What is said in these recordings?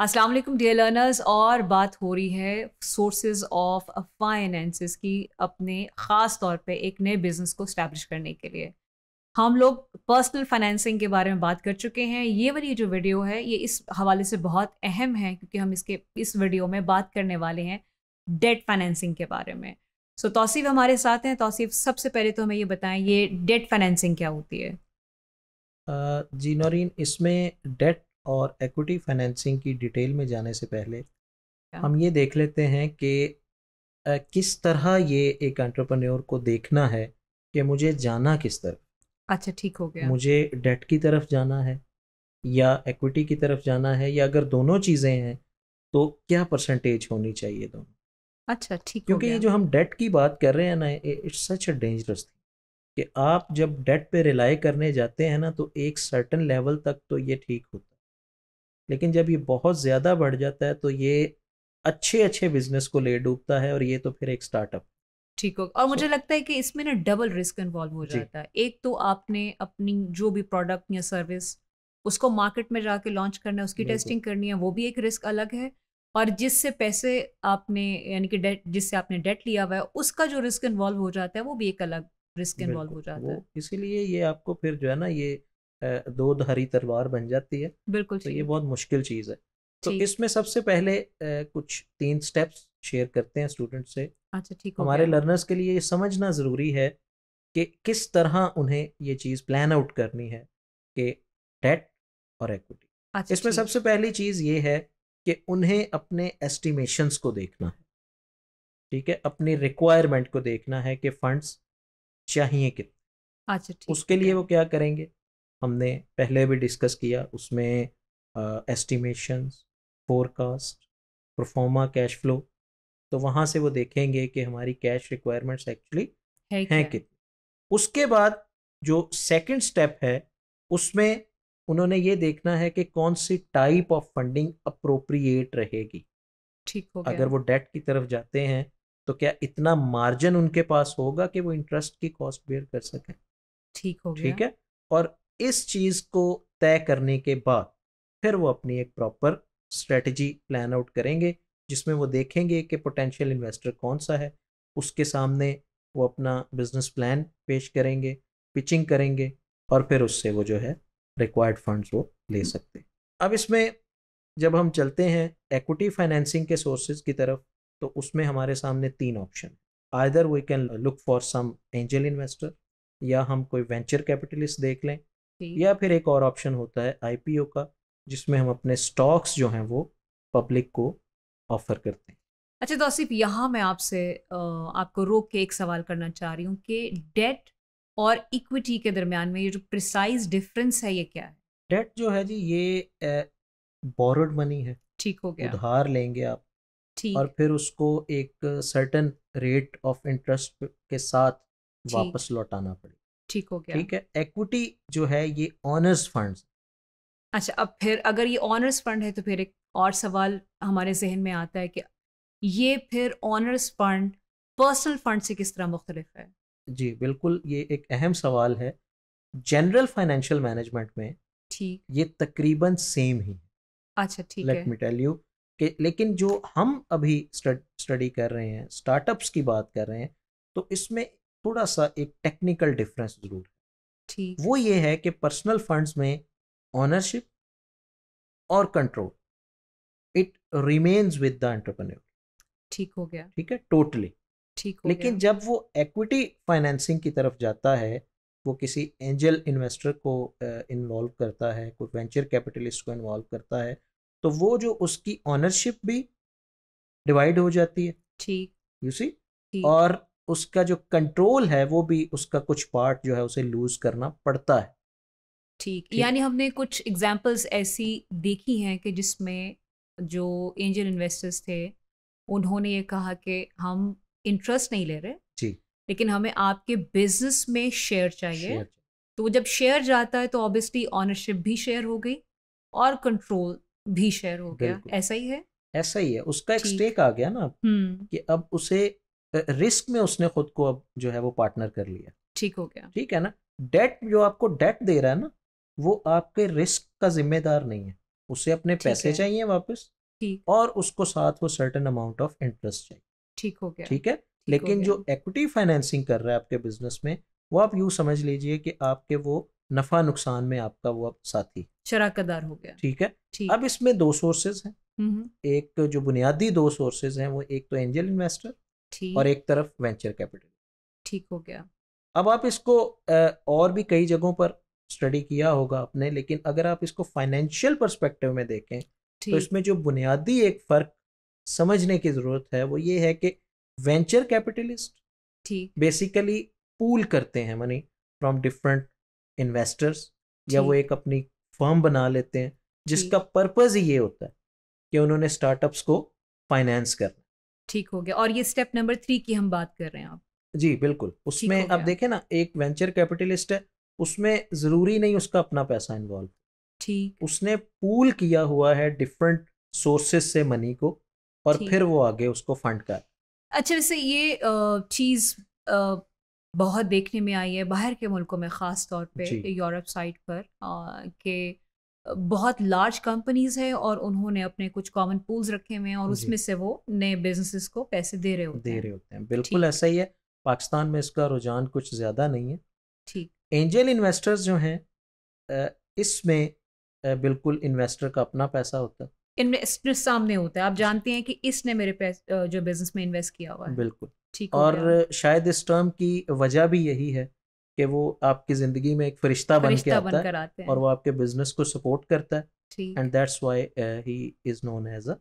अस्सलाम वालेकुम dear learners और बात हो रही है सोर्सेज ऑफ फाइनेंसेस की अपने ख़ास तौर पे एक नए बिजनेस को स्टैब्लिश करने के लिए हम लोग पर्सनल फाइनेंसिंग के बारे में बात कर चुके हैं ये वाली जो वीडियो है ये इस हवाले से बहुत अहम है क्योंकि हम इसके इस वीडियो में बात करने वाले हैं डेट फाइनेंसिंग के बारे में सो so, तोसीफ़ हमारे साथ हैं तोसीफ सबसे पहले तो हमें ये बताएं ये डेट फाइनेंसिंग क्या होती है जी नौरीन इसमें डेट और एक्विटी फाइनेंसिंग की डिटेल में जाने से पहले हम ये देख लेते हैं कि किस तरह ये एक एंटरप्रेन्योर को देखना है कि मुझे जाना किस तरफ अच्छा ठीक हो गया मुझे डेट की तरफ जाना है या एक्विटी की तरफ जाना है या अगर दोनों चीज़ें हैं तो क्या परसेंटेज होनी चाहिए दोनों अच्छा ठीक क्योंकि ये जो हम डेट की बात कर रहे हैं ना it's such a dangerous thing कि आप जब डेट पे रिलाई करने जाते हैं ना तो एक सर्टन लेवल तक तो ये ठीक होता है लेकिन जब ये बहुत ज़्यादा बढ़ जाता है तो ये अच्छे अच्छे बिजनेस को ले डूबता है और ये तो फिर एक स्टार्टअप ठीक हो और so, मुझे लगता है कि इसमें ना डबल रिस्क इन्वॉल्व हो जाता है एक तो आपने अपनी जो भी प्रोडक्ट या सर्विस उसको मार्केट में जाके लॉन्च करना है उसकी टेस्टिंग करनी है वो भी एक रिस्क अलग है और जिससे पैसे आपने यानी कि डेट जिससे आपने डेट लिया हुआ है उसका जो रिस्क इन्वॉल्व हो जाता है वो भी एक अलग रिस्क इन्वॉल्व हो जाता है इसीलिए ये आपको फिर जो है ना ये दो धारी तलवार बन जाती है बिल्कुल तो ये बहुत मुश्किल चीज़ है तो इसमें सबसे पहले कुछ तीन स्टेप्स शेयर करते हैं स्टूडेंट से अच्छा ठीक हमारे लर्नर्स के लिए ये समझना ज़रूरी है कि किस तरह उन्हें ये चीज़ प्लान आउट करनी है कि डेट और एक्विटी अच्छा, इसमें सबसे पहली चीज़ ये है कि उन्हें अपने एस्टिमेशंस को देखना है ठीक है अपनी रिक्वायरमेंट को देखना है कि फंड्स चाहिए कितने अच्छा उसके लिए वो क्या करेंगे हमने पहले भी डिस्कस किया उसमें estimation forecast proforma cash flow तो वहाँ से वो देखेंगे कि हमारी कैश रिक्वायरमेंट्स एक्चुअली हैं कितनी उसके बाद जो सेकंड स्टेप है उसमें उन्होंने ये देखना है कि कौन सी टाइप ऑफ फंडिंग अप्रोप्रिएट रहेगी ठीक हो अगर वो डेट की तरफ जाते हैं तो क्या इतना मार्जिन उनके पास होगा कि वो इंटरेस्ट की कॉस्ट बेयर कर सकें ठीक हो ठीक है और इस चीज़ को तय करने के बाद फिर वो अपनी एक प्रॉपर स्ट्रेटजी प्लान आउट करेंगे जिसमें वो देखेंगे कि पोटेंशियल इन्वेस्टर कौन सा है उसके सामने वो अपना बिजनेस प्लान पेश करेंगे पिचिंग करेंगे और फिर उससे वो जो है रिक्वायर्ड फंड्स वो ले हम्म। सकते हैं अब इसमें जब हम चलते हैं एक्विटी फाइनेंसिंग के सोर्सेज की तरफ तो उसमें हमारे सामने तीन option either we can look for some angel investor या हम कोई वेंचर कैपिटलिस्ट देख लें या फिर एक और ऑप्शन होता है आईपीओ का जिसमें हम अपने स्टॉक्स जो हैं वो पब्लिक को ऑफर करते हैं अच्छा तोसिफ यहाँ मैं आपसे आपको रोक के एक सवाल करना चाह रही हूँ कि डेट और इक्विटी के दरम्यान में ये जो प्रिसाइज डिफरेंस है ये क्या है डेट जो है जी ये बोरोड मनी है ठीक हो गया उधार लेंगे आप ठीक और फिर उसको एक सर्टन रेट ऑफ इंटरेस्ट के साथ वापस लौटाना पड़ेगा ठीक हो गया ठीक है एक्विटी जो है ये ऑनर्स फंड अच्छा अब फिर अगर ये ऑनर्स फंड है तो फिर एक और सवाल हमारे जहन में आता है कि ये फिर ऑनर्स फंड पर्सनल फंड से किस तरह मुख्तलिफ है जी बिल्कुल ये एक अहम सवाल है जनरल फाइनेंशियल मैनेजमेंट में ठीक ये तकरीबन सेम ही अच्छा ठीक है लेट मी टेल यू कि लेकिन जो हम अभी स्टडी कर रहे हैं स्टार्टअप्स की बात कर रहे हैं तो इसमें थोड़ा सा एक टेक्निकल डिफरेंस जरूर है ठीक वो ये है कि पर्सनल फंड्स में ऑनरशिप और control it remains with the entrepreneur ठीक हो गया ठीक है टोटली ठीक हो लेकिन गया। जब वो एक्विटी फाइनेंसिंग की तरफ जाता है वो किसी एंजल इन्वेस्टर को इन्वॉल्व करता है कोई वेंचर कैपिटलिस्ट को इन्वॉल्व करता है तो वो जो उसकी ऑनरशिप भी डिवाइड हो जाती है ठीक यू सी और उसका जो कंट्रोल है वो भी उसका कुछ पार्ट जो है उसे लूज करना पड़ता है ठीक, यानी हमने कुछ एग्जांपल्स ऐसी देखी हैं कि जिसमें जो एंजल इन्वेस्टर्स थे उन्होंने ये कहा कि हम इंटरेस्ट नहीं ले रहे जी लेकिन हमें आपके बिजनेस में शेयर चाहिए शेयर। तो जब शेयर जाता है तो ऑब्वियसली ऑनरशिप भी शेयर हो गई और कंट्रोल भी शेयर हो गया ऐसा ही है ऐसा ही है उसका एक स्टेक आ गया ना हम्म। कि अब उसे रिस्क में उसने खुद को अब जो है वो पार्टनर कर लिया ठीक हो गया ठीक है ना डेट जो आपको डेट दे रहा है ना वो आपके रिस्क का जिम्मेदार नहीं है उसे अपने पैसे चाहिए वापस और उसको साथ वो सर्टेन अमाउंट ऑफ इंटरेस्ट चाहिए ठीक हो गया ठीक है लेकिन जो एक्विटी फाइनेंसिंग कर रहा है आपके बिजनेस में वो आप यू समझ लीजिए कि आपके वो नफा नुकसान में आपका वो आप साथी शराकदार हो गया ठीक है ठीक। अब इसमें दो सोर्सेज हैं हम्म, हम्म। एक जो बुनियादी दो सोर्सेज हैं वो एक तो एंजल इन्वेस्टर और एक तरफ वेंचर कैपिटल ठीक हो गया अब आप इसको और भी कई जगहों पर स्टडी किया होगा आपने लेकिन अगर आप इसको फाइनेंशियल परस्पेक्टिव में देखें तो इसमें जो बुनियादी एक फर्क समझने की जरूरत है वो ये है कि वेंचर कैपिटलिस्ट ठीक बेसिकली पूल करते हैं मनी फ्रॉम डिफरेंट इन्वेस्टर्स या वो एक अपनी फर्म बना लेते हैं जिसका पर्पज ये होता है कि उन्होंने स्टार्टअप्स को फाइनेंस करना ठीक हो गया और ये स्टेप नंबर थ्री की हम बात कर रहे हैं आप जी बिल्कुल उसमें अब देखे ना एक वेंचर कैपिटलिस्ट है उसमें ज़रूरी नहीं उसका अपना पैसा इन्वॉल्व ठीक उसने पूल किया हुआ है डिफरेंट सोर्सेस से मनी को और फिर वो आगे उसको फंड कर अच्छा वैसे ये चीज़ बहुत देखने में आई है बाहर के मुल्कों में ख़ास तौर पे यूरोप साइड पर कि बहुत लार्ज कंपनीज है और उन्होंने अपने कुछ कॉमन पूल्स रखे हुए हैं और उसमें से वो नए बिजनेसेस को पैसे दे रहे होते दे हैं दे रहे होते हैं बिल्कुल ऐसा ही है पाकिस्तान में इसका रुझान कुछ ज़्यादा नहीं है ठीक एंजल इन्वेस्टर्स जो हैं इसमें बिल्कुल इन्वेस्टर का अपना पैसा होता है इन्वेस्टर सामने होता है आप जानते हैं कि इसने मेरे पैसे जो बिजनेस में इन्वेस्ट किया हुआ है बिल्कुल ठीक और शायद इस टर्म की वजह भी यही है कि वो आपकी जिंदगी में एक फरिश्ता बन के आता है, और वो आपके बिजनेस को सपोर्ट करता है and that's why he is known as a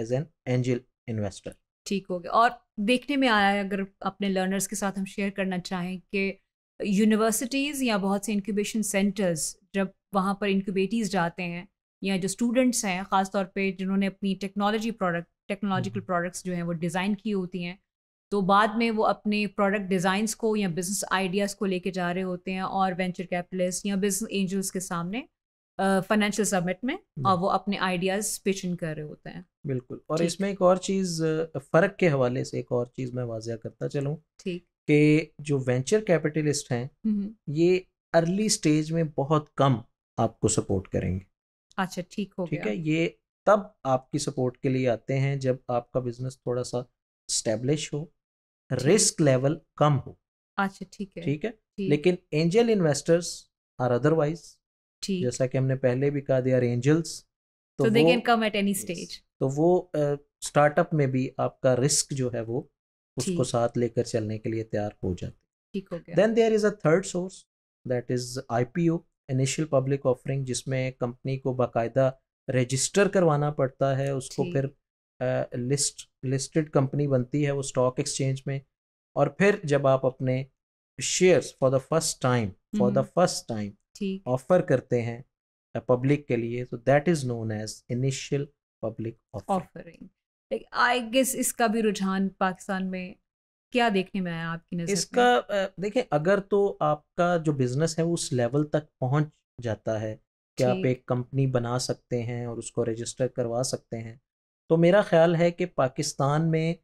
as an angel investor ठीक हो गया और देखने में आया है अगर अपने लर्नर्स के साथ हम शेयर करना चाहें कि यूनिवर्सिटीज़ या बहुत से इंक्यूबेशन सेंटर्स जब वहाँ पर इंक्यूबेटीज जाते हैं या जो स्टूडेंट्स हैं ख़ासतौर पे जिन्होंने अपनी टेक्नोलॉजी प्रोडक्ट टेक्नोलॉजिकल प्रोडक्ट्स जो हैं वो डिज़ाइन की होती हैं तो बाद में वो अपने प्रोडक्ट डिज़ाइंस को या बिज़नेस आइडियाज़ को लेके जा रहे होते हैं और वेंचर कैपिटलिस्ट या बिज़नेस एंजल्स के सामने फाइनेंशियल uh, में और वो अपने आइडियाज़ पिच कर रहे होते हैं बिल्कुल और इसमें एक और चीज़ फ़र्क के हवाले से एक और चीज़ मैं वाजिया करता चलूँ ठीक कि जो वेंचर कैपिटलिस्ट हैं ये अर्ली स्टेज में बहुत कम आपको सपोर्ट करेंगे अच्छा ठीक हो ठीक है ये तब आपकी सपोर्ट के लिए आते हैं जब आपका बिजनेस थोड़ा सा स्टेब्लिश हो रिस्क लेवल कम हो अच्छा ठीक है ठीक है लेकिन एंजल इन्वेस्टर्स आर अदरवाइज जैसा कि हमने पहले भी कहा दे आर एंजल्स तो they can come at any stage तो वो स्टार्टअप uh, में भी आपका रिस्क जो है वो उसको साथ लेकर चलने के लिए तैयार हो जाते गया then there is a third source that is IPO initial public offering जिसमें कंपनी को बाकायदा रजिस्टर करवाना पड़ता है उसको फिर लिस्ट लिस्टेड कंपनी बनती है वो स्टॉक एक्सचेंज में और फिर जब आप अपने shares for the first time for the first time offer करते हैं पब्लिक के लिए तो that is known as initial public offering I guess इसका भी रुझान पाकिस्तान में क्या देखने में आया आपकी नजर इसका देखें अगर तो आपका जो बिजनेस है वो उस लेवल तक पहुंच जाता है कि आप एक कंपनी बना सकते हैं और उसको रजिस्टर करवा सकते हैं तो मेरा ख्याल है कि पाकिस्तान में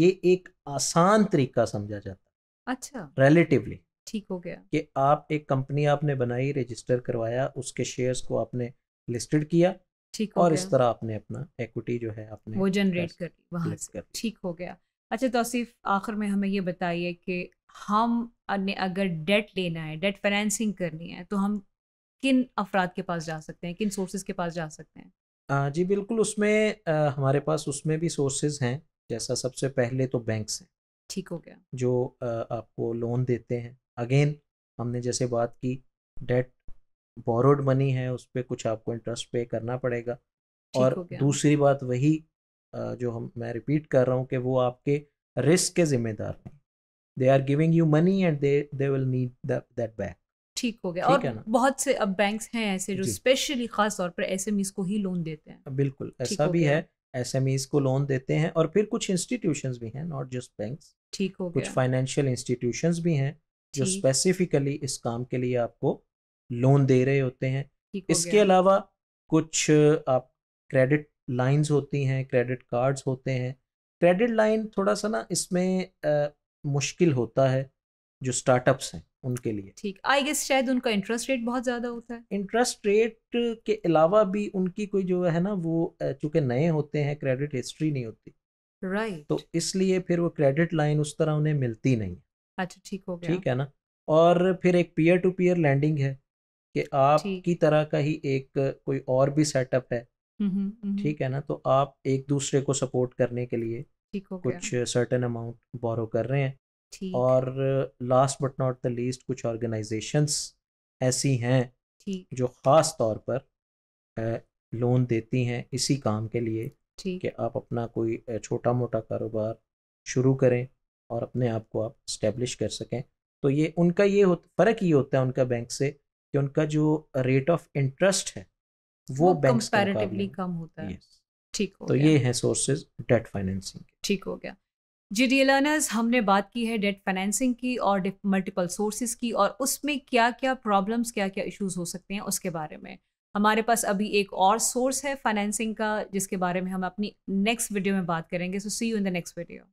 ये एक आसान तरीका समझा जाता अच्छा रिलेटिवली ठीक हो गया कि आप एक कंपनी आपने बनाई रजिस्टर करवाया उसके शेयर्स को आपने लिस्टेड किया ठीक और इस तरह आपने अपना एक्विटी जो है आपने वो जनरेट कर ली वहाँ से ठीक हो गया अच्छा तोसीफ आखिर में हमें ये बताइए कि हम ने अगर डेट लेना है डेट फाइनेंसिंग करनी है तो हम किन अफराद के पास जा सकते हैं किन सोर्सेज के पास जा सकते हैं जी बिल्कुल उसमें आ, हमारे पास उसमें भी सोर्सेज हैं जैसा सबसे पहले तो बैंक्स हैं ठीक हो गया जो आ, आपको लोन देते हैं अगेन हमने जैसे बात की डेट बोरोड मनी है उस पर कुछ आपको इंटरेस्ट पे करना पड़ेगा और दूसरी बात वही जो हम मैं रिपीट कर रहा हूँ कि वो आपके रिस्क के जिम्मेदार हैं they are giving you money and they they will need that back ठीक हो गया और बहुत से अब बैंक्स हैं ऐसे जो स्पेशली खास तौर पर एसएमईज को ही लोन देते हैं बिल्कुल ऐसा भी है एसएमईज को लोन देते हैं और फिर कुछ इंस्टीट्यूशंस भी हैं नॉट जस्ट बैंक्स ठीक हो कुछ फाइनेंशियल इंस्टीट्यूशंस भी हैं जो स्पेसिफिकली इस काम के लिए आपको लोन दे रहे होते हैं इसके अलावा कुछ आप क्रेडिट लाइंस होती हैं क्रेडिट कार्ड्स होते हैं क्रेडिट लाइन थोड़ा सा ना इसमें आ, मुश्किल होता है जो स्टार्टअप्स हैं उनके लिए ठीक आई गेस शायद उनका इंटरेस्ट रेट बहुत ज़्यादा होता है इंटरेस्ट रेट के अलावा भी उनकी कोई जो है ना वो चूंकि नए होते हैं क्रेडिट हिस्ट्री नहीं होती राइट right. तो इसलिए फिर वो क्रेडिट लाइन उस तरह उन्हें मिलती नहीं अच्छा ठीक हो गया ठीक है ना और फिर एक पीयर टू पीयर लैंडिंग है कि आपकी तरह का ही एक कोई और भी सेटअप है हम्म, हम्म, हम्म। ठीक है ना तो आप एक दूसरे को सपोर्ट करने के लिए कुछ सर्टेन अमाउंट बोरो कर रहे हैं और last but not the least कुछ ऑर्गेनाइजेशंस ऐसी हैं जो ख़ास तौर पर लोन देती हैं इसी काम के लिए कि आप अपना कोई छोटा मोटा कारोबार शुरू करें और अपने आप को आप इस्टेब्लिश कर सकें तो ये उनका ये फ़र्क ये होता है उनका बैंक से कि उनका जो रेट ऑफ इंटरेस्ट है वो, वो बैंक कम होता है ठीक हो तो ये है सोर्सेज डेट फाइनेंसिंग ठीक हो गया जी डी लर्नर्स हमने बात की है डेट फाइनेंसिंग की और मल्टीपल सोर्सेज की और उसमें क्या क्या प्रॉब्लम्स क्या क्या इश्यूज हो सकते हैं उसके बारे में हमारे पास अभी एक और सोर्स है फाइनेंसिंग का जिसके बारे में हम अपनी नेक्स्ट वीडियो में बात करेंगे so see you in the next video